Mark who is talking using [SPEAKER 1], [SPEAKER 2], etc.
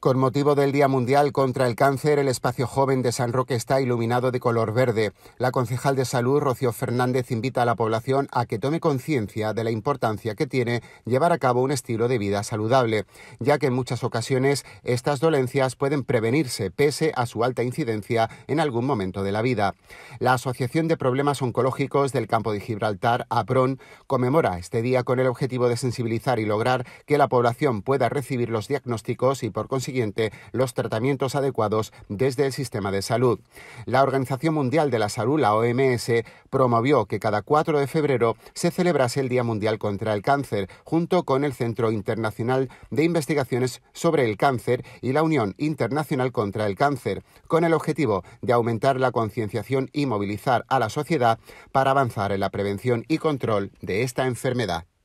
[SPEAKER 1] Con motivo del Día Mundial contra el Cáncer, el espacio joven de San Roque está iluminado de color verde. La concejal de salud, Rocío Fernández, invita a la población a que tome conciencia de la importancia que tiene llevar a cabo un estilo de vida saludable, ya que en muchas ocasiones estas dolencias pueden prevenirse pese a su alta incidencia en algún momento de la vida. La Asociación de Problemas Oncológicos del Campo de Gibraltar, APRON, conmemora este día con el objetivo de sensibilizar y lograr que la población pueda recibir los diagnósticos y, por consiguiente, los tratamientos adecuados desde el sistema de salud. La Organización Mundial de la Salud, la OMS, promovió que cada 4 de febrero se celebrase el Día Mundial contra el Cáncer, junto con el Centro Internacional de Investigaciones sobre el Cáncer y la Unión Internacional contra el Cáncer, con el objetivo de aumentar la concienciación y movilizar a la sociedad para avanzar en la prevención y control de esta enfermedad.